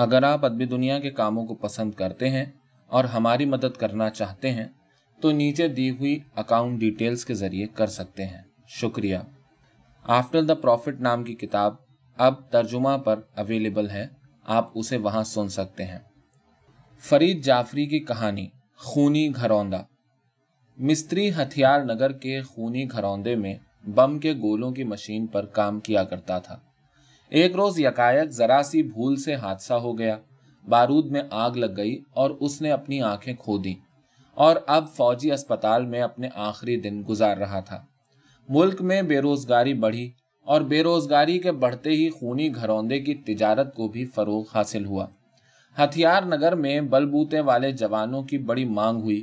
अगर आप अदबी दुनिया के कामों को पसंद करते हैं और हमारी मदद करना चाहते हैं तो नीचे दी हुई अकाउंट डिटेल्स के जरिए कर सकते हैं शुक्रिया आफ्टर द प्रॉफिट नाम की किताब अब तर्जुमा पर अवेलेबल है आप उसे वहां सुन सकते हैं फरीद जाफरी की कहानी खूनी घरौंदा मिस्त्री हथियार नगर के खूनी घरौंदे में बम के गोलों की मशीन पर काम किया करता था एक रोज यकायक जरा सी भूल से हादसा हो गया बारूद में आग लग गई और उसने अपनी आंखें खो दी और अब फौजी अस्पताल में अपने आखिरी दिन गुजार रहा था मुल्क में बेरोजगारी बढ़ी और बेरोजगारी के बढ़ते ही खूनी घरौंदे की तिजारत को भी फरोग हासिल हुआ हथियार नगर में बलबूते वाले जवानों की बड़ी मांग हुई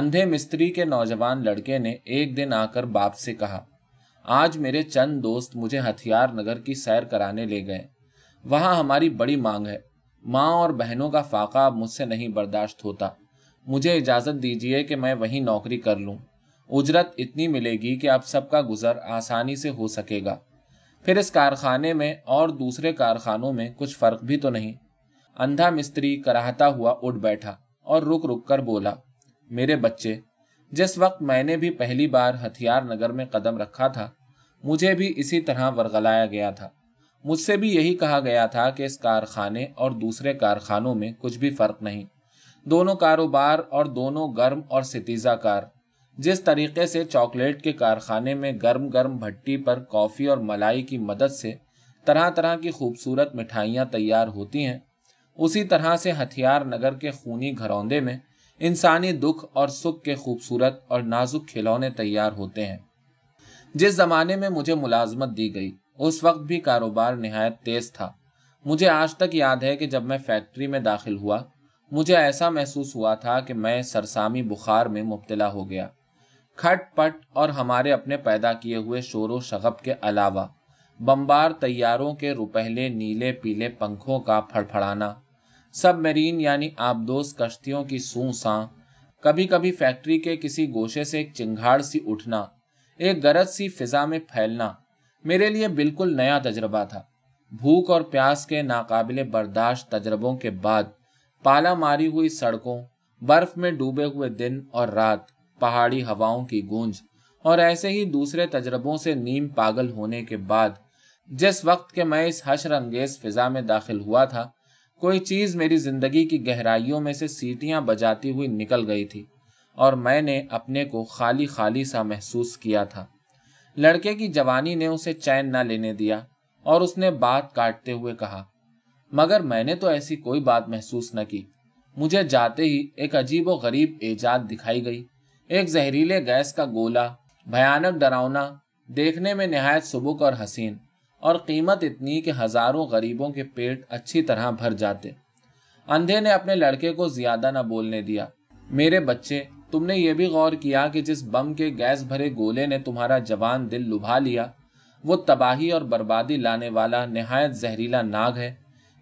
अंधे मिस्त्री के नौजवान लड़के ने एक दिन आकर बाप से कहा आज मेरे चंद दोस्त मुझे हथियार नगर की सैर कराने ले गए वहां हमारी बड़ी मांग है माँ और बहनों का फाका मुझसे नहीं बर्दाश्त होता मुझे इजाज़त दीजिए कि मैं वहीं नौकरी कर लूँ उजरत इतनी मिलेगी कि आप सबका गुजर आसानी से हो सकेगा फिर इस कारखाने में और दूसरे कारखानों में कुछ फ़र्क भी तो नहीं अंधा मिस्त्री कराहता हुआ उठ बैठा और रुक रुक कर बोला मेरे बच्चे जिस वक्त मैंने भी पहली बार हथियार नगर में कदम रखा था मुझे भी इसी तरह वरगलाया गया था मुझसे भी यही कहा गया था कि इस कारखाने और दूसरे कारखानों में कुछ भी फर्क नहीं दोनों कारोबार और दोनों गर्म और सितीजाकार जिस तरीके से चॉकलेट के कारखाने में गर्म गर्म भट्टी पर कॉफ़ी और मलाई की मदद से तरह तरह की खूबसूरत मिठाइयाँ तैयार होती हैं उसी तरह से हथियार नगर के खूनी घरौंदे में इंसानी दुख और सुख के खूबसूरत और नाजुक खिलौने तैयार होते हैं जिस जमाने में मुझे मुलाजमत दी गई उस वक्त भी कारोबार नहायत तेज था मुझे आज तक याद है कि जब मैं फैक्ट्री में दाखिल हुआ मुझे ऐसा महसूस हुआ था कि मैं सरसामी बुखार में मुबतला हो गया पट और हमारे अपने पैदा किए हुए शोर शगब के अलावा बम्बार तैयारों के रुपहले नीले पीले पंखों का फड़फड़ाना सब सबमरीन यानी आबदोस कश्तियों की सूसा कभी कभी फैक्ट्री के किसी गोशे से एक चिंगाड़ सी उठना एक गरज सी फिजा में फैलना मेरे लिए बिल्कुल नया तजर्बा था भूख और प्यास के नाकाबिले बर्दाश्त तजर्बों के बाद पाला मारी हुई सड़कों बर्फ में डूबे हुए दिन और रात पहाड़ी हवाओं की गूंज और ऐसे ही दूसरे तजर्बों से नीम पागल होने के बाद जिस वक्त के मैं इस हशर अंगेज फिजा में दाखिल हुआ था कोई चीज़ मेरी ज़िंदगी की गहराइयों में से सीटियां बजाती हुई निकल गई थी और मैंने अपने को खाली खाली सा महसूस किया था लड़के की जवानी ने उसे चैन न लेने दिया और उसने बात काटते हुए कहा मगर मैंने तो ऐसी कोई बात महसूस न की मुझे जाते ही एक अजीब व गरीब एजाद दिखाई गई एक जहरीले गैस का गोला भयानक डरावना देखने में निहायत सुबुक और हसीन और कीमत इतनी कि हजारों गरीबों के पेट अच्छी तरह भर जाते अंधे ने अपने लड़के को ज्यादा न बोलने दिया मेरे बच्चे तुमने ये भी गौर किया कि जिस बम के गैस भरे गोले ने तुम्हारा जवान दिल लुभा लिया वो तबाही और बर्बादी लाने वाला नहायत जहरीला नाग है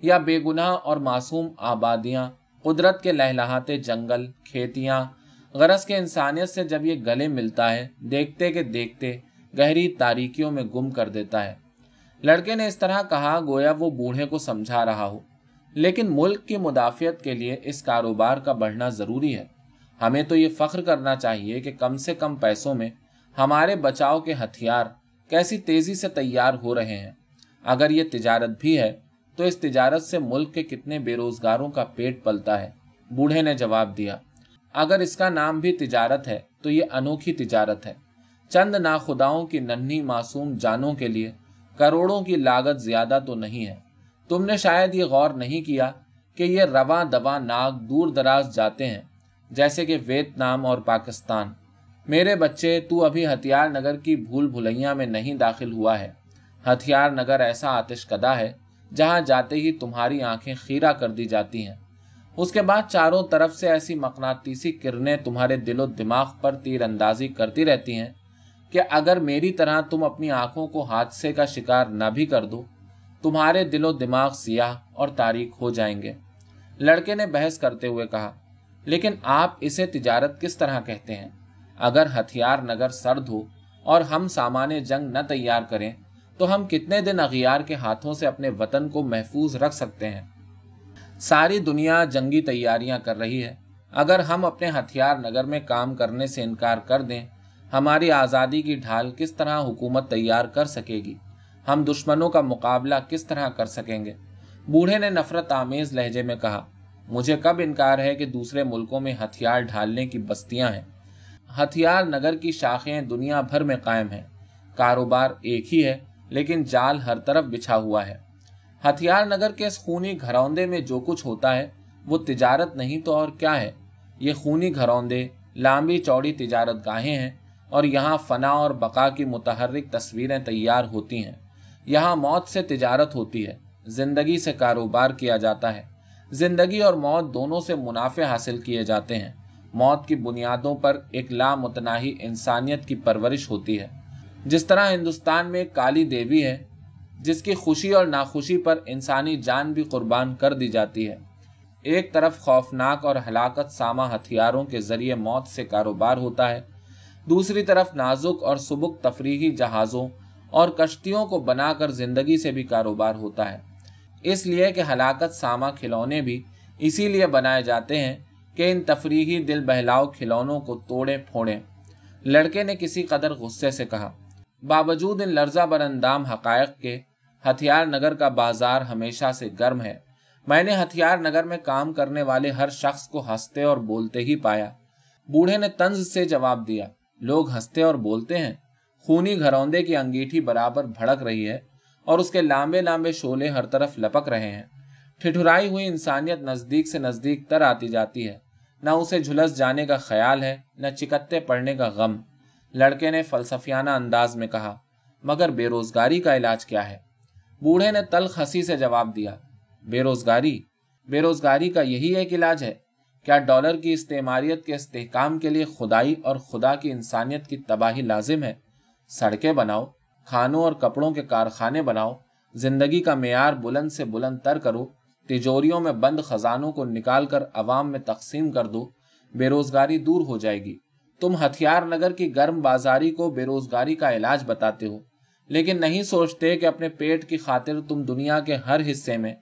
या बेगुनाह और मासूम आबादियां कुदरत के लहलाहाते जंगल खेतियां गरज के इंसानियत से जब ये गले मिलता है देखते के देखते गहरी तारीकियों में गुम कर देता है लड़के ने इस तरह कहा गोया वो बूढ़े को समझा रहा हो लेकिन मुल्क की मुदाफियत के लिए इस कारोबार का बढ़ना ज़रूरी है हमें तो ये फ़ख्र करना चाहिए कि कम से कम पैसों में हमारे बचाव के हथियार कैसी तेज़ी से तैयार हो रहे हैं अगर ये तिजारत भी है तो इस तिजारत से मुल्क के कितने बेरोज़गारों का पेट पलता है बूढ़े ने जवाब दिया अगर इसका नाम भी तिजारत है तो ये अनोखी तिजारत है चंद नाखुदाओं की नन्ही मासूम जानों के लिए करोड़ों की लागत ज्यादा तो नहीं है तुमने शायद ये गौर नहीं किया कि ये रवा दवा नाग दूर दराज जाते हैं जैसे कि वियतनाम और पाकिस्तान मेरे बच्चे तू अभी हथियार नगर की भूल भुलैया में नहीं दाखिल हुआ है हथियार नगर ऐसा आतिशकदा है जहाँ जाते ही तुम्हारी आंखें खीरा कर दी जाती हैं उसके बाद चारों तरफ से ऐसी मकनातीसी किरणें तुम्हारे दिलो दिमाग पर तीरंदाजी करती रहती हैं कि अगर मेरी तरह तुम अपनी आंखों को हादसे का शिकार न भी कर दो तुम्हारे दिलो दिमाग सियाह और तारीख हो जाएंगे लड़के ने बहस करते हुए कहा लेकिन आप इसे तिजारत किस तरह कहते हैं अगर हथियार नगर सर्द हो और हम सामान्य जंग न तैयार करें तो हम कितने दिन अगियार के हाथों से अपने वतन को महफूज रख सकते हैं सारी दुनिया जंगी तैयारियां कर रही है अगर हम अपने हथियार नगर में काम करने से इनकार कर दें हमारी आज़ादी की ढाल किस तरह हुकूमत तैयार कर सकेगी हम दुश्मनों का मुकाबला किस तरह कर सकेंगे बूढ़े ने नफरत आमेज लहजे में कहा मुझे कब इनकार है कि दूसरे मुल्कों में हथियार ढालने की बस्तियां हैं हथियार नगर की शाखें दुनिया भर में कायम है कारोबार एक ही है लेकिन जाल हर तरफ बिछा हुआ है हथियार नगर के इस खूनी घरौंदे में जो कुछ होता है वो तिजारत नहीं तो और क्या है ये खूनी घरौंदे लांबी चौड़ी तिजारत गाहें हैं और यहाँ फ़ना और बका की मुतहरक तस्वीरें तैयार होती हैं यहाँ मौत से तजारत होती है ज़िंदगी से कारोबार किया जाता है ज़िंदगी और मौत दोनों से मुनाफे हासिल किए जाते हैं मौत की बुनियादों पर एक लामतनाही इंसानियत की परवरिश होती है जिस तरह हिंदुस्तान में काली देवी है जिसकी खुशी और नाखुशी पर इंसानी जान भी कुर्बान कर दी जाती है एक तरफ खौफनाक और हलाकत सामा हथियारों के जरिए मौत से कारोबार होता है दूसरी तरफ नाजुक और सुबुक तफरीही जहाज़ों और कश्तियों को बनाकर ज़िंदगी से भी कारोबार होता है इसलिए कि हलाकत सामा खिलौने भी इसीलिए बनाए जाते हैं कि इन तफरीही दिल बहलाओ खिलौनों को तोड़े फोड़े लड़के ने किसी कदर गुस्से से कहा बावजूद इन लर्जा बरंदाम हकायक के हथियार नगर का बाजार हमेशा से गर्म है मैंने हथियार नगर में काम करने वाले हर शख्स को हंसते और बोलते ही पाया बूढ़े ने तंज से जवाब दिया लोग हंसते और बोलते हैं खूनी घरौंदे की अंगीठी बराबर भड़क रही है और उसके लांबे लांबे शोले हर तरफ लपक रहे हैं ठिठुराई हुई इंसानियत नजदीक से नजदीक तर आती जाती है न उसे झुलस जाने का ख्याल है न चिकत्ते पड़ने का गम लड़के ने फलसफियाना अंदाज में कहा मगर बेरोजगारी का इलाज क्या है बूढ़े ने तल खसी से जवाब दिया बेरोजगारी बेरोजगारी का यही एक इलाज है क्या डॉलर की इस्तेमारियत के इस्तेकाम के लिए खुदाई और खुदा की इंसानियत की तबाही लाजिम है सड़कें बनाओ खानों और कपड़ों के कारखाने बनाओ जिंदगी का मैार बुलंद से बुलंद तर करो तिजोरियों में बंद खजानों को निकाल कर अवाम में तकसीम कर दो बेरोजगारी दूर हो जाएगी तुम हथियार नगर की गर्म बाजारी को बेरोजगारी का इलाज बताते हो लेकिन नहीं सोचते कि अपने पेट की खातिर तुम दुनिया के हर हिस्से में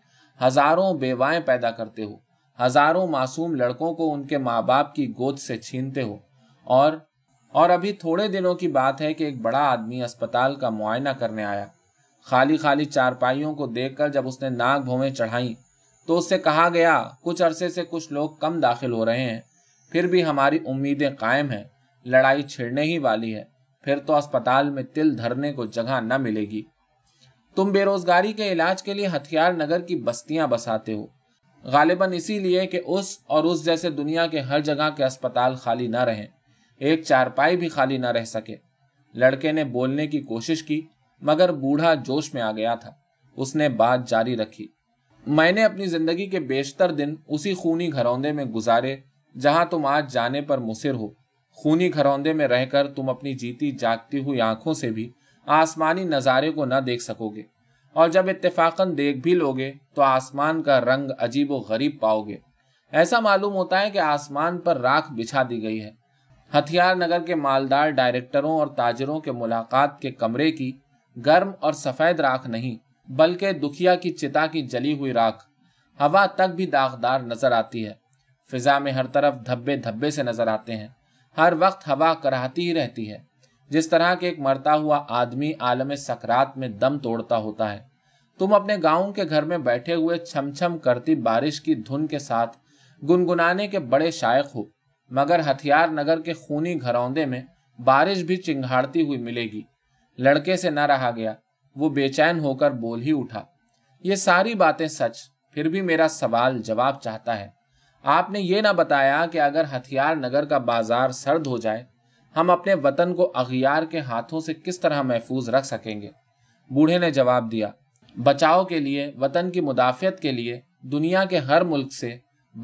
हजारों बेवाएं पैदा करते हो हजारों मासूम लड़कों को उनके माँ बाप की गोद से छीनते हो और और अभी थोड़े दिनों की बात है कि एक बड़ा आदमी अस्पताल का मुआयना करने आया खाली खाली चारपाइयों को देखकर जब उसने नाग भौवें चढ़ाई तो उससे कहा गया कुछ अरसे से कुछ लोग कम दाखिल हो रहे हैं फिर भी हमारी उम्मीदें कायम है लड़ाई छिड़ने ही वाली है फिर तो अस्पताल में तिल धरने को जगह न मिलेगी तुम बेरोजगारी के इलाज के लिए हथियार नगर की बस्तियां बसाते हो गालिबा इसीलिए कि उस और उस जैसे दुनिया के हर जगह के अस्पताल खाली ना रहें एक चारपाई भी खाली ना रह सके लड़के ने बोलने की कोशिश की मगर बूढ़ा जोश में आ गया था उसने बात जारी रखी मैंने अपनी जिंदगी के बेशतर दिन उसी खूनी घरौंदे में गुजारे जहां तुम आज जाने पर मुसिर हो खूनी घरौंदे में रहकर तुम अपनी जीती जागती हुई आंखों से भी आसमानी नज़ारे को न देख सकोगे और जब इतफाकन देख भी लोगे तो आसमान का रंग अजीब गरीब पाओगे ऐसा मालूम होता है कि आसमान पर राख बिछा दी गई है हथियार नगर के मालदार डायरेक्टरों और ताजरों के मुलाकात के कमरे की गर्म और सफेद राख नहीं बल्कि दुखिया की चिता की जली हुई राख हवा तक भी दागदार नजर आती है फिजा में हर तरफ धब्बे धब्बे से नजर आते हैं हर वक्त हवा कराहती ही रहती है जिस तरह के एक मरता हुआ आदमी आलम सकरात में दम तोड़ता होता है तुम अपने गांव के घर में बैठे हुए छमछम करती बारिश की धुन के साथ गुनगुनाने के बड़े शायक हो मगर हथियार नगर के खूनी घरौंदे में बारिश भी चिंगाड़ती हुई मिलेगी लड़के से न रहा गया वो बेचैन होकर बोल ही उठा ये सारी बातें सच फिर भी मेरा सवाल जवाब चाहता है आपने ये ना बताया कि अगर हथियार नगर का बाजार सर्द हो जाए हम अपने वतन को अगियार के हाथों से किस तरह महफूज रख सकेंगे बूढ़े ने जवाब दिया बचाव के लिए वतन की मुदाफियत के लिए दुनिया के हर मुल्क से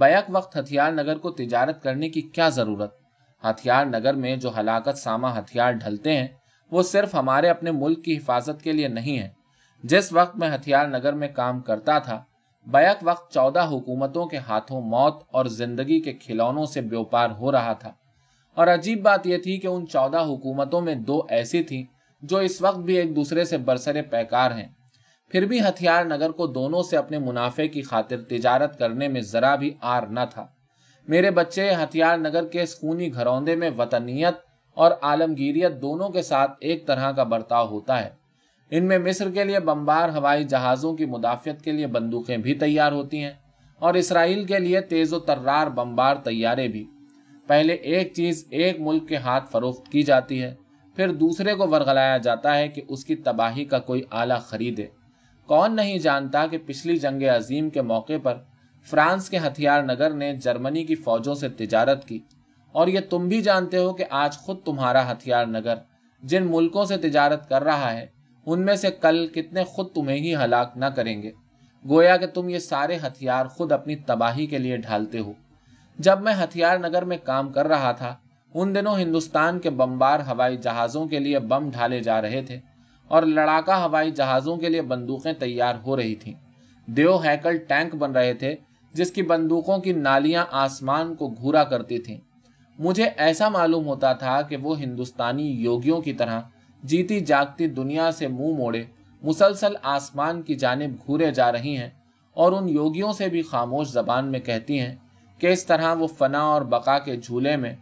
बैक वक्त हथियार नगर को तजारत करने की क्या ज़रूरत हथियार नगर में जो हलाकत सामा हथियार ढलते हैं वो सिर्फ हमारे अपने मुल्क की हिफाजत के लिए नहीं है जिस वक्त मैं हथियार नगर में काम करता था बैक वक्त चौदह हुकूमतों के हाथों मौत और ज़िंदगी के खिलौनों से बेपार हो रहा था और अजीब बात यह थी कि उन चौदह हुकूमतों में दो ऐसी थी जो इस वक्त भी एक दूसरे से बरसरे पैकार हैं फिर भी हथियार नगर को दोनों से अपने मुनाफे की खातिर तिजारत करने में जरा भी आर न था मेरे बच्चे हथियार नगर के स्कूनी घरौंदे में वतनीत और आलमगीरियत दोनों के साथ एक तरह का बर्ताव होता है इनमें मिस्र के लिए बम्बार हवाई जहाज़ों की मुदाफियत के लिए बंदूकें भी तैयार होती हैं और इसराइल के लिए तेज़ व तर्रार बम्बार तैयारे भी पहले एक चीज़ एक मुल्क के हाथ फरोख्त की जाती है फिर दूसरे को वर्गलाया जाता है कि उसकी तबाही का कोई आला खरीदे कौन नहीं जानता कि पिछली जंग अजीम के मौके पर फ्रांस के हथियार नगर ने जर्मनी की फौजों से तिजारत की और ये तुम भी जानते हो कि आज खुद तुम्हारा हथियार नगर जिन मुल्कों से तिजारत कर रहा है उनमें से कल कितने खुद तुम्हें ही हलाक न करेंगे गोया कि तुम ये सारे हथियार खुद अपनी तबाही के लिए ढालते हो जब मैं हथियार नगर में काम कर रहा था उन दिनों हिंदुस्तान के बमबार हवाई जहाज़ों के लिए बम ढाले जा रहे थे और लड़ाका हवाई जहाज़ों के लिए बंदूकें तैयार हो रही थीं देव हैकल टैंक बन रहे थे जिसकी बंदूकों की नालियां आसमान को घूरा करती थीं मुझे ऐसा मालूम होता था कि वो हिंदुस्तानी योगियों की तरह जीती जागती दुनिया से मुंह मोड़े मुसलसल आसमान की जानब घूरे जा रही है और उन योगियों से भी खामोश जबान में कहती है कि इस तरह वो फना और बका के झूले में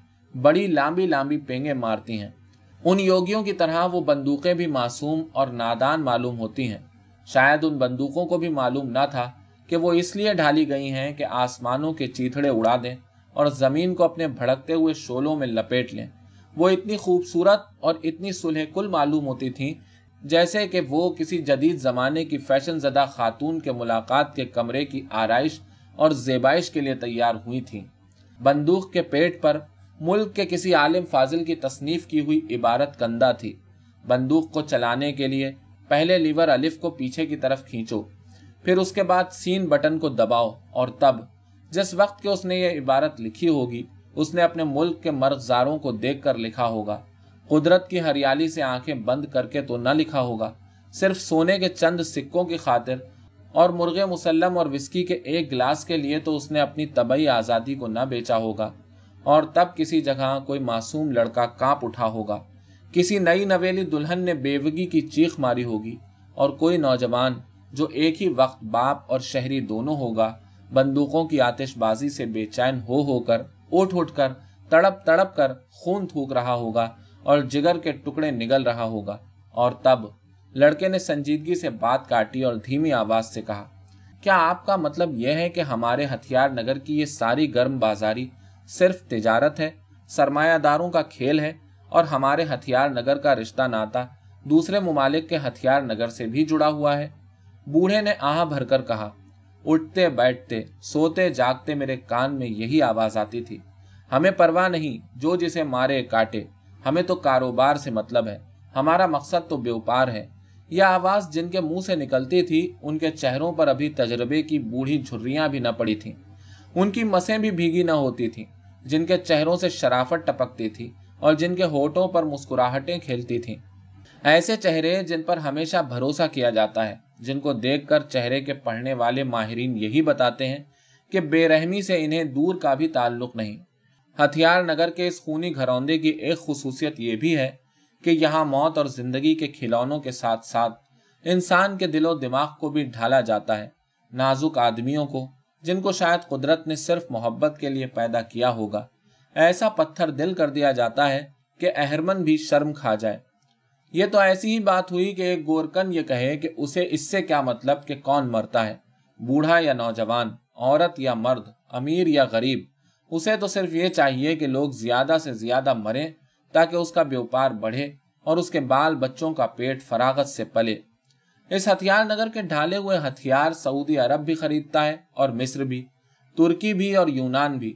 बड़ी लांबी लांबी पेंगे मारती हैं उन योगियों की तरह वो बंदूकें भी मासूम और नादान मालूम होती हैं शायद उन बंदूकों को भी मालूम ना था कि वो इसलिए ढाली गई हैं कि आसमानों के चीथड़े उड़ा दें और ज़मीन को अपने भड़कते हुए शोलों में लपेट लें वो इतनी खूबसूरत और इतनी कुल मालूम होती थी जैसे कि वो किसी जदीद ज़माने की फैशन ज़दा खातून के मुलाकात के कमरे की आरइश और जेबाइश के लिए तैयार हुई थी बंदूक के पेट पर मुल्क के किसी आलिम फाजिल की तसनीफ की हुई इबारत कंदा थी बंदूक को चलाने के लिए पहले लीवर अलिफ को पीछे की तरफ खींचो फिर उसके बाद सीन बटन को दबाओ और तब जिस वक्त के उसने ये इबारत लिखी होगी उसने अपने मुल्क के मर्जारों को देख कर लिखा होगा कुदरत की हरियाली से आंखें बंद करके तो न लिखा होगा सिर्फ सोने के चंद सिक्कों की खातिर और मुर्गे मुसलम और विस्की के एक गिलास के लिए तो उसने अपनी तबई आज़ादी को न बेचा होगा और तब किसी जगह कोई मासूम लड़का कांप उठा होगा किसी नई नवेली दुल्हन ने बेवगी की चीख मारी होगी और कोई नौजवान जो एक ही वक्त बाप और शहरी दोनों होगा बंदूकों की आतिशबाजी से बेचैन हो होकर ओठ उठ कर तड़प तड़प कर खून थूक रहा होगा और जिगर के टुकड़े निगल रहा होगा और तब लड़के ने संजीदगी से बात काटी और धीमी आवाज से कहा क्या आपका मतलब यह है कि हमारे हथियार नगर की ये सारी गर्म बाजारी सिर्फ तिजारत है सरमायादारों का खेल है और हमारे हथियार नगर का रिश्ता नाता दूसरे ममालिक के हथियार नगर से भी जुड़ा हुआ है बूढ़े ने आह भरकर कहा उठते बैठते सोते जागते मेरे कान में यही आवाज आती थी हमें परवाह नहीं जो जिसे मारे काटे हमें तो कारोबार से मतलब है हमारा मकसद तो व्यापार है यह आवाज जिनके मुंह से निकलती थी उनके चेहरों पर अभी तजर्बे की बूढ़ी झुर्रियां भी न पड़ी थीं उनकी मसें भी भीगी ना होती थीं जिनके चेहरों से शराफत टपकती थी और जिनके होठों पर मुस्कुराहटें खेलती थीं ऐसे चेहरे जिन पर हमेशा भरोसा किया जाता है जिनको देखकर चेहरे के पढ़ने वाले माहरीन यही बताते हैं कि बेरहमी से इन्हें दूर का भी ताल्लुक नहीं हथियार नगर के इस खूनी घरौंदे की एक खसूसियत यह भी है कि यहाँ मौत और जिंदगी के खिलौनों के साथ साथ इंसान के दिलो दिमाग को भी ढाला जाता है नाजुक आदमियों को जिनको शायद कुदरत ने सिर्फ मोहब्बत के लिए पैदा किया होगा ऐसा पत्थर दिल कर दिया जाता है कि अहरमन भी शर्म खा जाए ये तो ऐसी ही बात हुई कि एक गोरकन ये कहे कि उसे इससे क्या मतलब कि कौन मरता है बूढ़ा या नौजवान औरत या मर्द अमीर या गरीब उसे तो सिर्फ ये चाहिए कि लोग ज्यादा से ज्यादा मरे ताकि उसका व्यापार बढ़े और उसके बाल बच्चों का पेट फरागत से पले इस हथियार नगर के ढाले हुए हथियार सऊदी अरब भी खरीदता है और मिस्र भी तुर्की भी और यूनान भी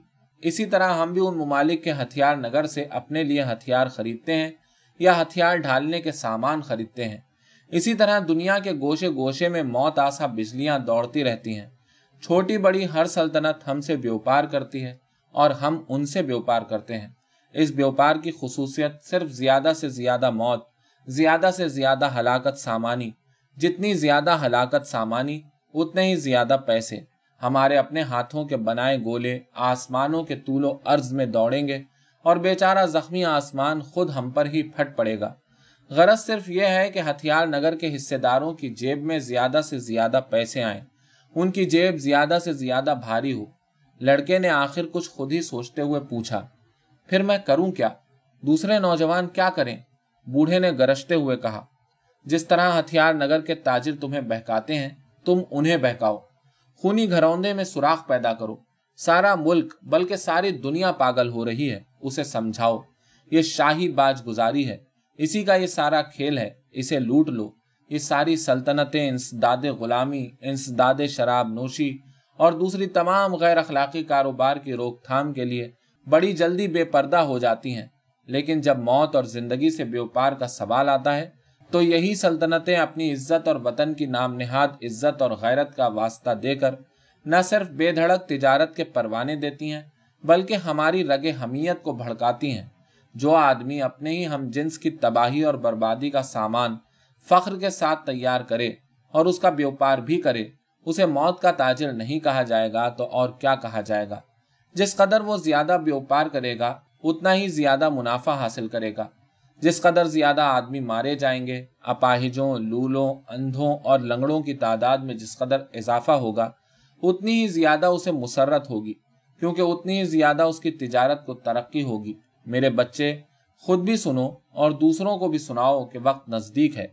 इसी तरह हम भी उन ममालिक के हथियार नगर से अपने लिए हथियार खरीदते हैं या हथियार ढालने के सामान खरीदते हैं इसी तरह दुनिया के गोशे गोशे में मौत आशा बिजलियां दौड़ती रहती हैं छोटी बड़ी हर सल्तनत हमसे व्यापार करती है और हम उनसे व्यापार करते हैं इस व्यापार की खसूसियत सिर्फ ज्यादा से ज्यादा मौत ज्यादा से ज्यादा हलाकत सामानी जितनी ज्यादा हलाकत सामानी उतने ही ज्यादा पैसे हमारे अपने हाथों के बनाए गोले आसमानों के तूलो अर्ज में दौड़ेंगे और बेचारा जख्मी आसमान खुद हम पर ही फट पड़ेगा गरज सिर्फ यह है कि हथियार नगर के हिस्सेदारों की जेब में ज्यादा से ज्यादा पैसे आए उनकी जेब ज्यादा से ज्यादा भारी हो लड़के ने आखिर कुछ खुद ही सोचते हुए पूछा फिर मैं करूं क्या दूसरे नौजवान क्या करें बूढ़े ने गरजते हुए कहा जिस तरह हथियार नगर के ताजिर तुम्हें बहकाते हैं तुम उन्हें बहकाओ खूनी घरौंदे में सुराख पैदा करो सारा मुल्क बल्कि सारी दुनिया पागल हो रही है उसे समझाओ ये शाही बाज गुजारी है इसी का ये सारा खेल है इसे लूट लो ये सारी सल्तनतें इंसदाद गुलामी इंसदाद शराब नोशी और दूसरी तमाम गैर अखलाकी कारोबार की रोकथाम के लिए बड़ी जल्दी बेपर्दा हो जाती हैं लेकिन जब मौत और जिंदगी से व्यापार का सवाल आता है तो यही सल्तनतें अपनी इज्जत और वतन की नाम निहाद इज्जत और गैरत का वास्ता देकर न सिर्फ बेधड़क तिजारत के परवाने देती हैं बल्कि हमारी रग हमीयत को भड़काती हैं जो आदमी अपने ही हम जिन्स की तबाही और बर्बादी का सामान फख्र के साथ तैयार करे और उसका व्यापार भी करे उसे मौत का ताजर नहीं कहा जाएगा तो और क्या कहा जाएगा जिस कदर वो ज्यादा व्यापार करेगा उतना ही ज्यादा मुनाफा हासिल करेगा जिस कदर ज्यादा आदमी मारे जाएंगे अपाहिजों लूलों अंधों और लंगड़ों की तादाद में जिस कदर इजाफा होगा उतनी ही ज्यादा उसे मुसरत होगी क्योंकि उतनी ही ज्यादा उसकी तिजारत को तरक्की होगी मेरे बच्चे खुद भी सुनो और दूसरों को भी सुनाओ कि वक्त नज़दीक है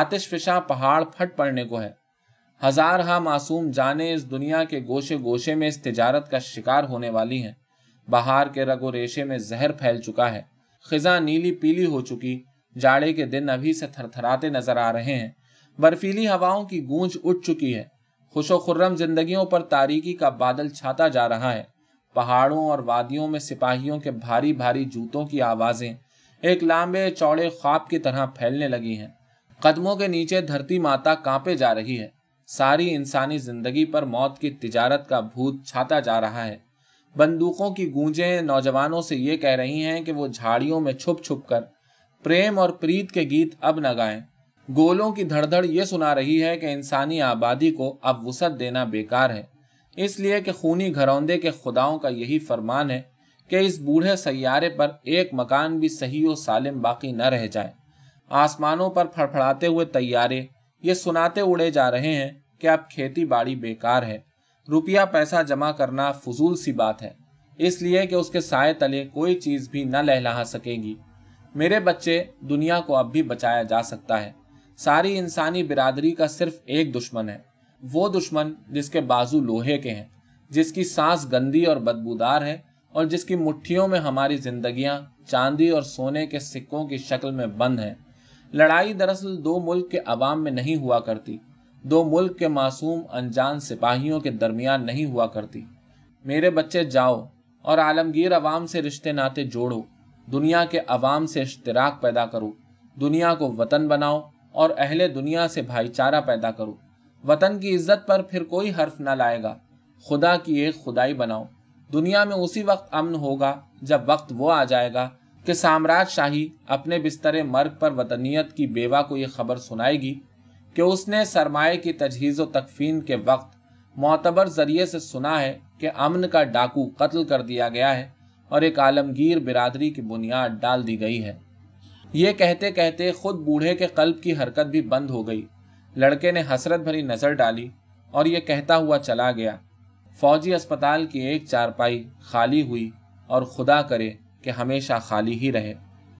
आतिश फिशा पहाड़ फट पड़ने को है हजार हा मासूम जाने इस दुनिया के गोशे गोशे में इस तिजारत का शिकार होने वाली है बाहर के रगो रेशे में जहर फैल चुका है खिजा नीली पीली हो चुकी जाड़े के दिन अभी से थरथराते नजर आ रहे हैं बर्फीली हवाओं की गूंज उठ चुकी है खुशो खुर्रम जिंदगी पर तारीकी का बादल छाता जा रहा है पहाड़ों और वादियों में सिपाहियों के भारी भारी जूतों की आवाजें एक लांबे चौड़े ख्वाब की तरह फैलने लगी हैं कदमों के नीचे धरती माता कांपे जा रही है सारी इंसानी जिंदगी पर मौत की तिजारत का भूत छाता जा रहा है बंदूकों की गूंजे नौजवानों से ये कह रही हैं कि वो झाड़ियों में छुप छुप कर प्रेम और प्रीत के गीत अब न गाएं गोलों की धड़धड़ ये सुना रही है कि इंसानी आबादी को अब वसत देना बेकार है इसलिए कि खूनी घरौंदे के खुदाओं का यही फरमान है कि इस बूढ़े सैारे पर एक मकान भी सही और सालिम बाकी न रह जाए आसमानों पर फड़फड़ाते हुए तैयारे ये सुनाते उड़े जा रहे हैं कि अब खेती बाड़ी बेकार है रुपया पैसा जमा करना फजूल सी बात है इसलिए कि उसके साय तले कोई चीज़ भी न लहलहा सकेगी मेरे बच्चे दुनिया को अब भी बचाया जा सकता है सारी इंसानी बिरादरी का सिर्फ एक दुश्मन है वो दुश्मन जिसके बाजू लोहे के हैं जिसकी सांस गंदी और बदबूदार है और जिसकी मुट्ठियों में हमारी जिंदगी चांदी और सोने के सिक्कों की शक्ल में बंद है लड़ाई दरअसल दो मुल्क के अवाम में नहीं हुआ करती दो मुल्क के मासूम अनजान सिपाहियों के दरमियान नहीं हुआ करती मेरे बच्चे जाओ और आलमगीर अवाम से रिश्ते नाते जोड़ो दुनिया के अवाम से इश्तराक पैदा करो दुनिया को वतन बनाओ और अहले दुनिया से भाईचारा पैदा करो वतन की इज्जत पर फिर कोई हर्फ ना लाएगा खुदा की एक खुदाई बनाओ दुनिया में उसी वक्त अमन होगा जब वक्त वो आ जाएगा कि साम्राज शाही अपने बिस्तर मर्ग पर वतनीयत की बेवा को यह खबर सुनाएगी कि उसने सरमाए की तजहीज़ तकफीन के वक्त मोतबर जरिए से सुना है कि अमन का डाकू कत्ल कर दिया गया है और एक आलमगीर बिरादरी की बुनियाद डाल दी गई है ये कहते कहते खुद बूढ़े के कल्ब की हरकत भी बंद हो गई लड़के ने हसरत भरी नज़र डाली और ये कहता हुआ चला गया फौजी अस्पताल की एक चारपाई खाली हुई और खुदा करे कि हमेशा खाली ही रहे